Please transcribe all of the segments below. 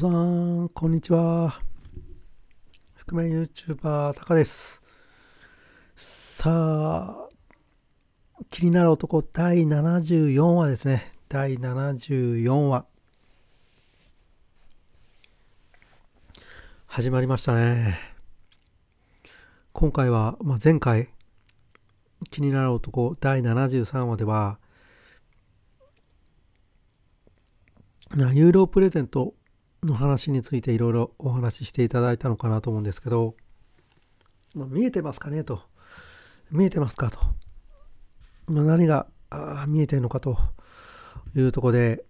さん、こんにちは。覆面 YouTuber、タカです。さあ、気になる男第74話ですね。第74話。始まりましたね。今回は、まあ、前回、気になる男第73話では、ユーロプレゼントの話についていろいろお話ししていただいたのかなと思うんですけど、まあ、見えてますかねと。見えてますかと。まあ、何が見えてるのかというとこで、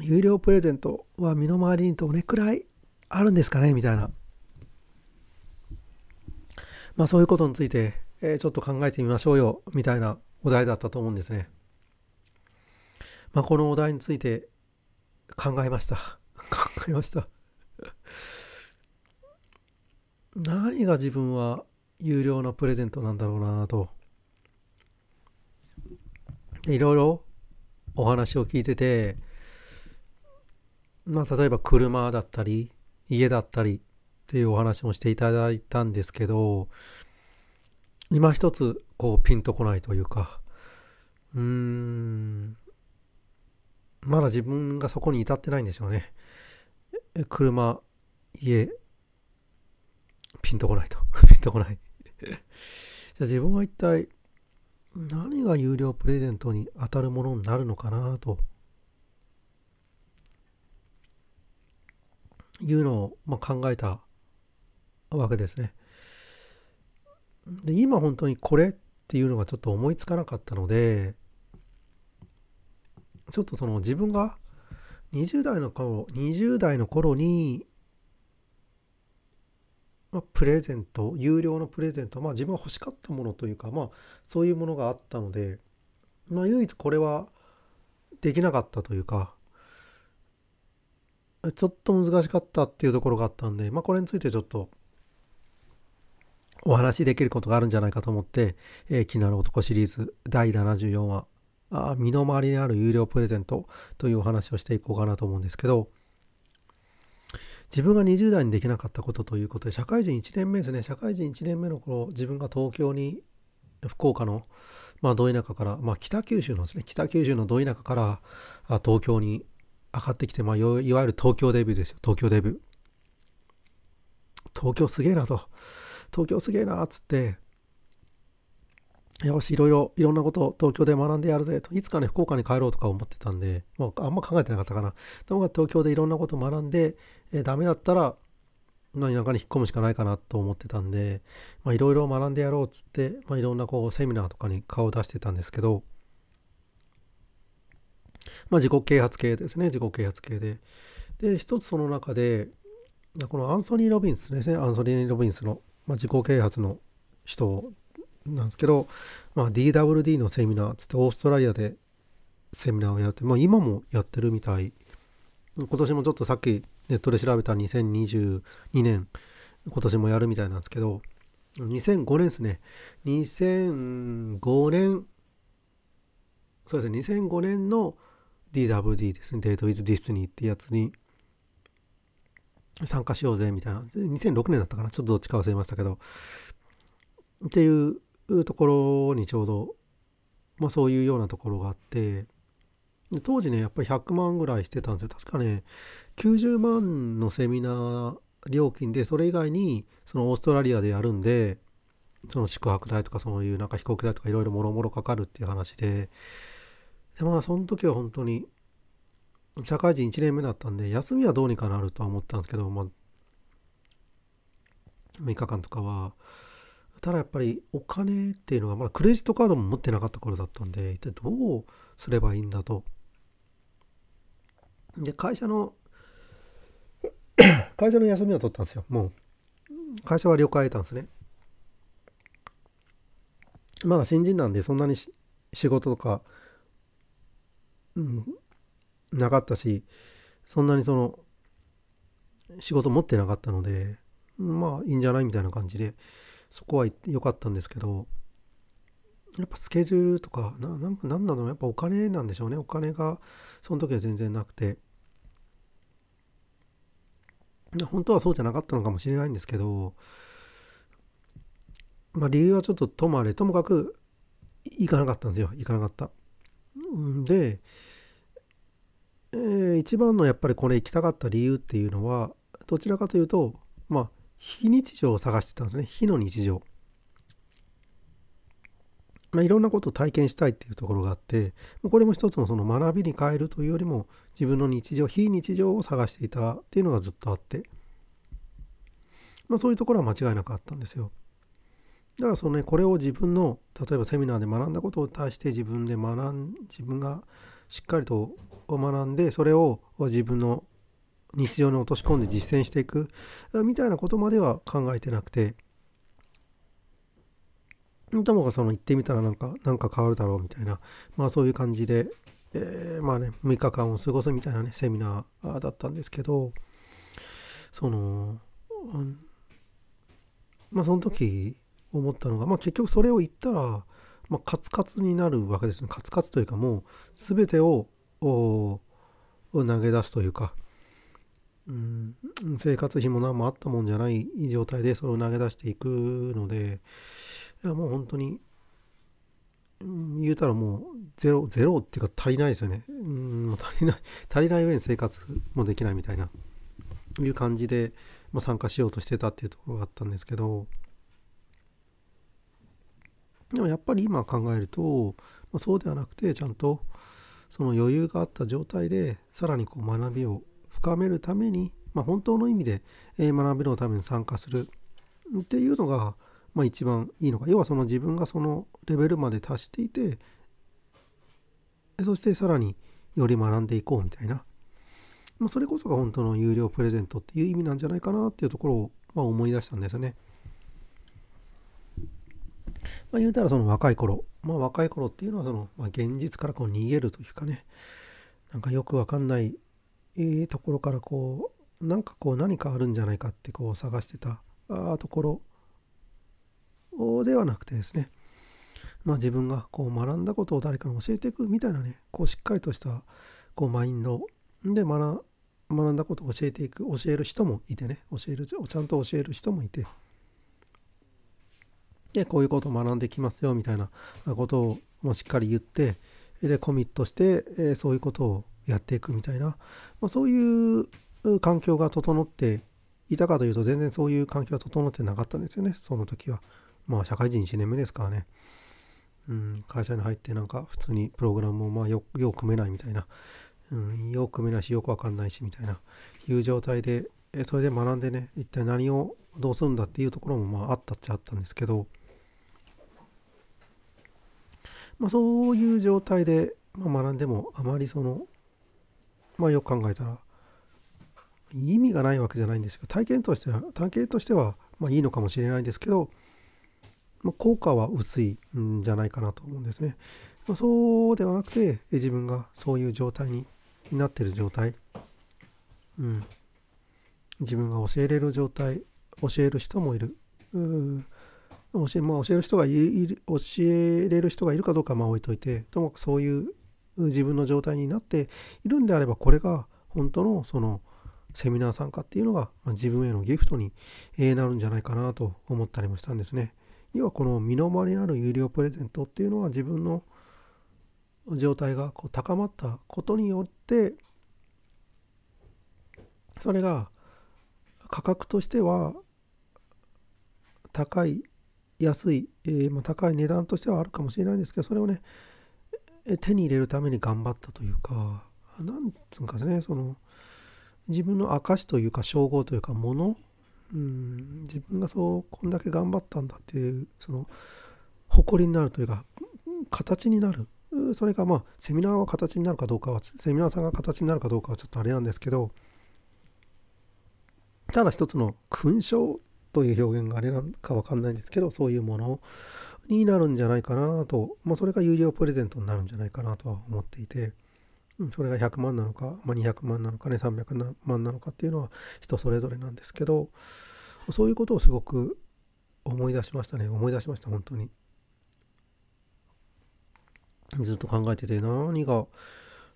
有料プレゼントは身の回りにどれくらいあるんですかねみたいな。まあそういうことについて、えー、ちょっと考えてみましょうよみたいなお題だったと思うんですね。まあこのお題について考えました。考えました。何が自分は有料のプレゼントなんだろうなと。いろいろお話を聞いてて、まあ、例えば車だったり、家だったりっていうお話もしていただいたんですけど、今一つこうピンとこないというか、うーん、まだ自分がそこに至ってないんでしょうね。車、家、ピンとこないと。ピンとこない じゃあ自分は一体何が有料プレゼントに当たるものになるのかなというのを、まあ、考えたわけですね。で今本当にこれっていうのがちょっと思いつかなかったのでちょっとその自分が20代の頃、20代の頃に、まあ、プレゼント、有料のプレゼント、まあ自分は欲しかったものというか、まあそういうものがあったので、まあ唯一これはできなかったというか、ちょっと難しかったっていうところがあったんで、まあこれについてちょっとお話しできることがあるんじゃないかと思って、えー、気になる男シリーズ第74話あ身の回りにある有料プレゼントというお話をしていこうかなと思うんですけど、自分が20代にできなかったことということで、社会人1年目ですね、社会人1年目の頃、自分が東京に、福岡の、まあ、土田舎から、まあ、北九州のですね、北九州のど田舎から、あ東京に上がってきて、まあ、いわゆる東京デビューですよ、東京デビュー。東京すげえなと、東京すげえなっつって、よし、いろいろ、いろんなことを東京で学んでやるぜと。いつかね、福岡に帰ろうとか思ってたんで、まあ、あんま考えてなかったかな。でも東京でいろんなことを学んで、えー、ダメだったら、何らかに引っ込むしかないかなと思ってたんで、まあ、いろいろ学んでやろうっつって、まあ、いろんなこう、セミナーとかに顔を出してたんですけど、まあ、自己啓発系ですね、自己啓発系で。で、一つその中で、このアンソニー・ロビンスですね、アンソニー・ロビンスの、まあ、自己啓発の人なんですけど、まあ、DWD のセミナーつってオーストラリアでセミナーをやって、まあ、今もやってるみたい今年もちょっとさっきネットで調べた2022年今年もやるみたいなんですけど2005年ですね2005年そうですね2005年の DWD ですね Date with Disney ってやつに参加しようぜみたいな2006年だったかなちょっとどっちか忘れましたけどっていういうところにちょうど、まあ、そういうようなところがあってで当時ねやっぱり100万ぐらいしてたんですよ確かね90万のセミナー料金でそれ以外にそのオーストラリアでやるんでその宿泊代とかそういうなんか飛行機代とかいろいろもろもろかかるっていう話ででまあその時は本当に社会人1年目だったんで休みはどうにかなるとは思ったんですけどまあ6日間とかはただやっぱりお金っていうのがまだクレジットカードも持ってなかった頃だったんで一体どうすればいいんだと。で会社の 会社の休みを取ったんですよもう会社は了解得たんですね。まだ新人なんでそんなに仕事とか、うん、なかったしそんなにその仕事持ってなかったのでまあいいんじゃないみたいな感じでそこは良かったんですけど、やっぱスケジュールとか、ななん何なのやっぱお金なんでしょうね。お金が、その時は全然なくて。本当はそうじゃなかったのかもしれないんですけど、まあ理由はちょっとともあれ、ともかく行かなかったんですよ。行かなかった。で、えー、一番のやっぱりこれ行きたかった理由っていうのは、どちらかというと、まあ、非日常を探してたんですね。非の日常。まあ、いろんなことを体験したいっていうところがあって、これも一つのその学びに変えるというよりも、自分の日常、非日常を探していたっていうのがずっとあって、まあ、そういうところは間違いなかったんですよ。だからそのね、これを自分の、例えばセミナーで学んだことを対して自分で学ん、自分がしっかりと学んで、それを自分の日常に落とし込んで実践していくみたいなことまでは考えてなくてともかその行ってみたらなんかなんか変わるだろうみたいなまあそういう感じで、えー、まあね6日間を過ごすみたいなねセミナーだったんですけどその、うん、まあその時思ったのがまあ結局それを言ったら、まあ、カツカツになるわけですねカツカツというかもう全てを投げ出すというかうん、生活費も何もあったもんじゃない状態でそれを投げ出していくので、いやもう本当に、うん、言うたらもうゼロ、ゼロっていうか足りないですよね。うん、足りない、足りない上に生活もできないみたいな、いう感じで、まあ、参加しようとしてたっていうところがあったんですけど、でもやっぱり今考えると、まあ、そうではなくて、ちゃんとその余裕があった状態で、さらにこう学びを深めるために、まあ、本当の意味で、えー、学べるために参加するっていうのが、まあ、一番いいのか要はその自分がそのレベルまで達していてそしてさらにより学んでいこうみたいな、まあ、それこそが本当の有料プレゼントっていう意味なんじゃないかなっていうところを、まあ、思い出したんですよね。まあ、言うたらその若い頃、まあ、若い頃っていうのはその、まあ、現実からこう逃げるというかねなんかよくわかんないいいところからこうなんかこう何かあるんじゃないかってこう探してたところではなくてですねまあ自分がこう学んだことを誰かに教えていくみたいなねこうしっかりとしたこうマインドで学んだことを教えていく教える人もいてね教えるちゃんと教える人もいてでこういうことを学んできますよみたいなことをもしっかり言ってでコミットして、えそういうことをやっていくみたいな、まあ、そういう環境が整っていたかというと全然そういう環境は整ってなかったんですよねその時はまあ社会人1年目ですからね、うん、会社に入ってなんか普通にプログラムをまあよよく組めないみたいな、うん、よく組めないしよくわかんないしみたいないう状態でそれで学んでね一体何をどうするんだっていうところもまああったっちゃあったんですけどまあ、そういう状態で、まあ、学んでもあまりそのまあよく考えたら意味がないわけじゃないんですけど体験としては体験としてはまあいいのかもしれないんですけど、まあ、効果は薄いんじゃないかなと思うんですね。まあ、そうではなくて自分がそういう状態になってる状態、うん、自分が教えれる状態教える人もいる。う教えまあ、教える人がいる教えれる人がいるかどうかはまあ置いといてともかくそういう自分の状態になっているんであればこれが本当のそのセミナー参加っていうのが、ま自分へのギフトに、えなるんじゃないかなと思ったりもしたんですね。要はこの身の回りにある有料プレゼントっていうのは自分の状態がこう高まったことによってそれが価格としては高い安い、えー、まあ、高い値段としてはあるかもしれないんですけどそれをね手に入れるために頑張ったというかなんつうんかねその自分の証というか称号というかもの、うん、自分がそうこんだけ頑張ったんだっていうその誇りになるというか形になるそれがまあセミナーは形になるかどうかはセミナーさんが形になるかどうかはちょっとあれなんですけどただ一つの勲章という表現があれなのかわかんないんですけど、そういうものになるんじゃないかなと、まあ、それが有料プレゼントになるんじゃないかなとは思っていて、それが100万なのか、まあ、200万なのかね、300万なのかっていうのは人それぞれなんですけど、そういうことをすごく思い出しましたね、思い出しました、本当に。ずっと考えてて、何が、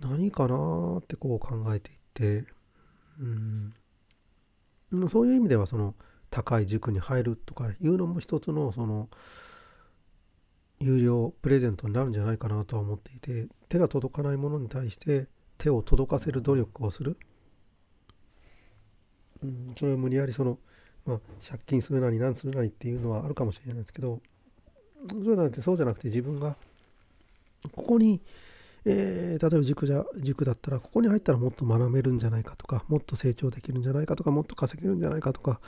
何かなってこう考えていって、うん、そういう意味では、その、高い塾に入るとかいうのも一つのその有料プレゼントになるんじゃないかなとは思っていて手が届かないものに対して手を届かせる努力をする、うん、それを無理やりその、まあ、借金するなり何するなりっていうのはあるかもしれないですけどそうじゃなくてそうじゃなくて自分がここにえー、例えば塾じゃ塾だったらここに入ったらもっと学べるんじゃないかとかもっと成長できるんじゃないかとかもっと稼げるんじゃないかとか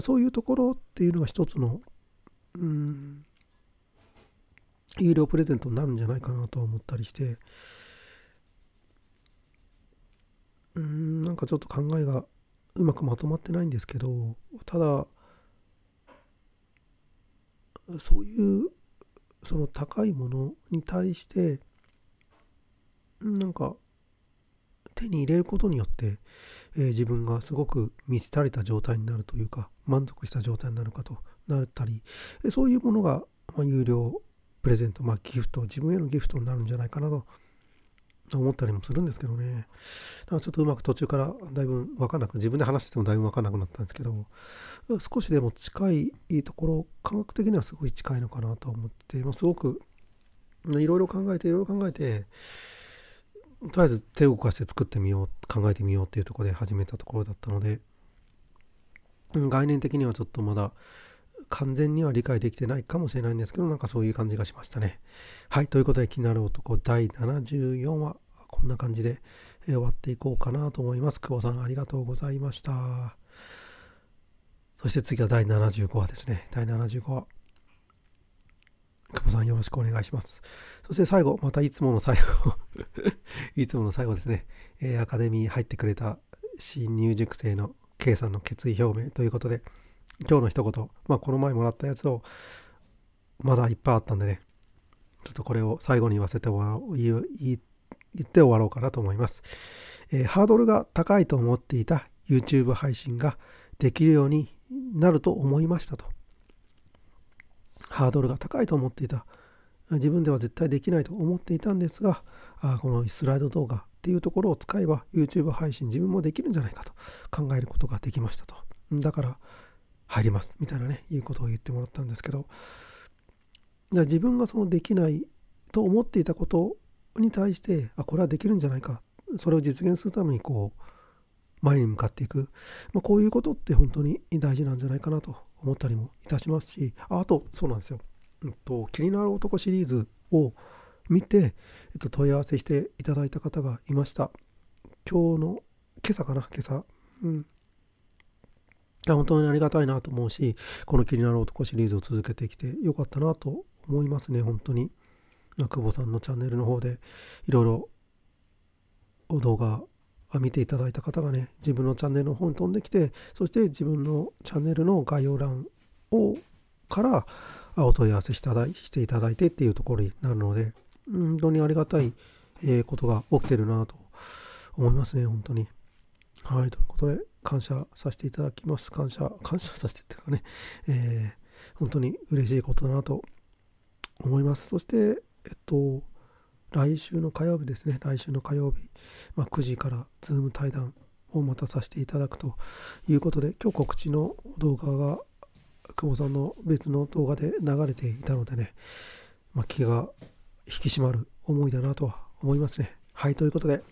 そういうところっていうのが一つのうん有料プレゼントになるんじゃないかなと思ったりしてうんなんかちょっと考えがうまくまとまってないんですけどただそういうその高いものに対してなんか手に入れることによって、えー、自分がすごく満ち足りた状態になるというか満足した状態になるかとなったりそういうものが、まあ、有料プレゼント、まあ、ギフト自分へのギフトになるんじゃないかなと思ったりもするんですけどねだからちょっとうまく途中からだいぶ分かんなく自分で話しててもだいぶ分かんなくなったんですけど少しでも近いところ感覚的にはすごい近いのかなと思って、もうすごくいろいろ考えていろいろ考えてとりあえず手を動かして作ってみよう考えてみようっていうところで始めたところだったので概念的にはちょっとまだ完全には理解できてないかもしれないんですけどなんかそういう感じがしましたね。はいということで気になる男第74話こんな感じで終わっていこうかなと思います。久保さんありがとうございました。そして次は第75話ですね。第75話。久保さんよろしくお願いします。そして最後、またいつもの最後 いつもの最後ですね、えー、アカデミー入ってくれた新入塾生の K さんの決意表明ということで、今日の一言、まあ、この前もらったやつを、まだいっぱいあったんでね、ちょっとこれを最後に言わせて終わろう、言って終わろうかなと思います、えー、ハードルが高いと思っていた YouTube 配信ができるようになると思いましたと。ハードルが高いと思っていた自分では絶対できないと思っていたんですがあこのスライド動画っていうところを使えば YouTube 配信自分もできるんじゃないかと考えることができましたとだから入りますみたいなねいうことを言ってもらったんですけど自分がそのできないと思っていたことに対してあこれはできるんじゃないかそれを実現するためにこう前に向かっていく、まあ、こういうことって本当に大事なんじゃないかなと思ったりもいたしますしあとそうなんですよ、うんと「気になる男」シリーズを見て、えっと、問い合わせしていただいた方がいました今日の今朝かな今朝うん本当にありがたいなと思うしこの「気になる男」シリーズを続けてきてよかったなと思いますね本当に久保さんのチャンネルの方でいろいろ動画見ていただいた方がね、自分のチャンネルの方に飛んできて、そして自分のチャンネルの概要欄をからお問い合わせしただしていただいてっていうところになるので、本当にありがたいことが起きてるなと思いますね、本当に。はい、ということで、感謝させていただきます。感謝、感謝させてというかね、えー、本当に嬉しいことだなと思います。そして、えっと、来週の火曜日ですね、来週の火曜日、まあ、9時からズーム対談をまたさせていただくということで、今日告知の動画が久保さんの別の動画で流れていたのでね、まあ、気が引き締まる思いだなとは思いますね。はい、ということで。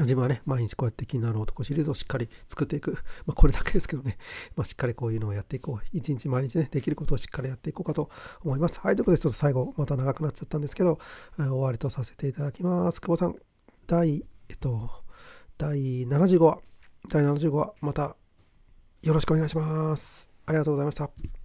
自分はね、毎日こうやって気になる男シリーズをしっかり作っていく。まあ、これだけですけどね、まあ、しっかりこういうのをやっていこう。一日毎日ね、できることをしっかりやっていこうかと思います。はい、ということで、ちょっと最後、また長くなっちゃったんですけど、終わりとさせていただきます。久保さん、第、えっと、第75話、第75話、またよろしくお願いします。ありがとうございました。